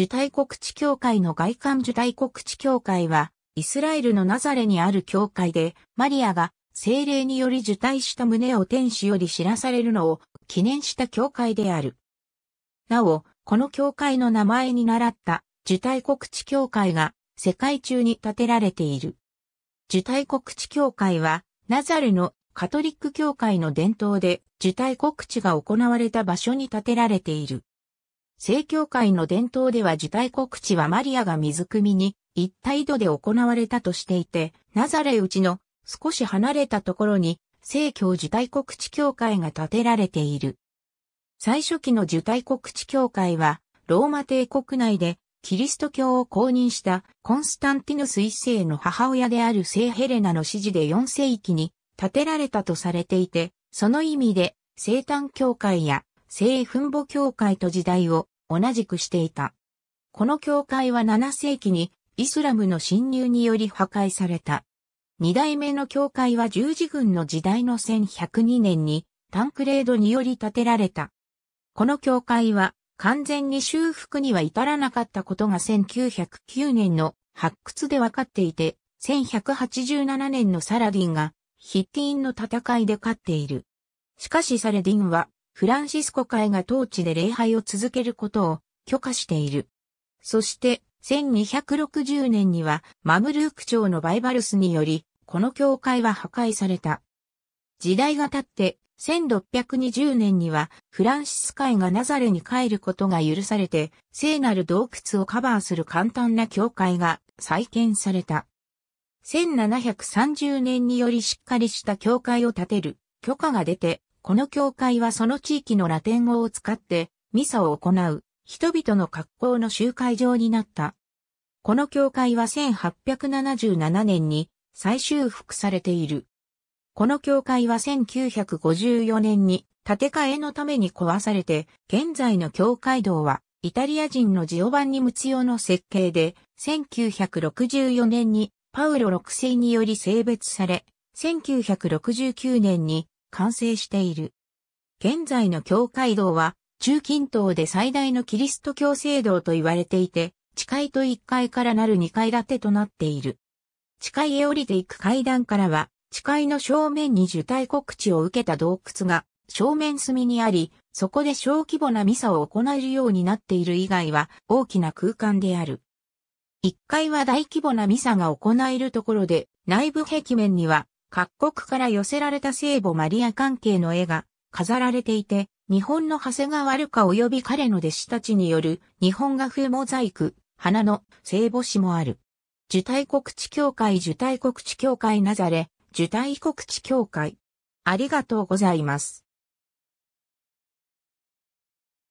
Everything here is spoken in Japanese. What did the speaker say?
受胎国地協会の外観受胎国地協会は、イスラエルのナザレにある教会で、マリアが精霊により受胎した旨を天使より知らされるのを記念した教会である。なお、この教会の名前に習った受胎国地協会が世界中に建てられている。受胎国地協会は、ナザレのカトリック教会の伝統で受胎告知が行われた場所に建てられている。正教会の伝統では受胎告知はマリアが水汲みに一体度で行われたとしていて、ナザレうちの少し離れたところに正教受胎告知教会が建てられている。最初期の受胎告知教会は、ローマ帝国内でキリスト教を公認したコンスタンティヌス一世の母親である聖ヘレナの指示で4世紀に建てられたとされていて、その意味で生誕教会や聖墳墓教会と時代を同じくしていた。この教会は7世紀にイスラムの侵入により破壊された。二代目の教会は十字軍の時代の1102年にタンクレードにより建てられた。この教会は完全に修復には至らなかったことが1909年の発掘で分かっていて、1187年のサラディンがヒッティンの戦いで勝っている。しかしサラディンはフランシスコ会が当地で礼拝を続けることを許可している。そして、1260年にはマムルーク朝のバイバルスにより、この教会は破壊された。時代が経って、1620年にはフランシス会がナザレに帰ることが許されて、聖なる洞窟をカバーする簡単な教会が再建された。1730年によりしっかりした教会を建てる許可が出て、この教会はその地域のラテン語を使ってミサを行う人々の格好の集会場になった。この教会は1877年に再修復されている。この教会は1954年に建て替えのために壊されて、現在の教会堂はイタリア人のジオバンニ・ムツヨの設計で、1964年にパウロ6世により性別され、1969年に完成している。現在の教会堂は、中近東で最大のキリスト教聖堂と言われていて、地階と1階からなる2階建てとなっている。地階へ降りていく階段からは、地階の正面に受胎告知を受けた洞窟が正面隅にあり、そこで小規模なミサを行えるようになっている以外は大きな空間である。1階は大規模なミサが行えるところで、内部壁面には各国から寄せられた聖母マリア関係の絵が飾られていて、日本の長谷川るか及び彼の弟子たちによる日本画風モザイク、花の聖母詩もある。受胎告知協会受胎告知協会なざれ、受胎告知協会。ありがとうございます。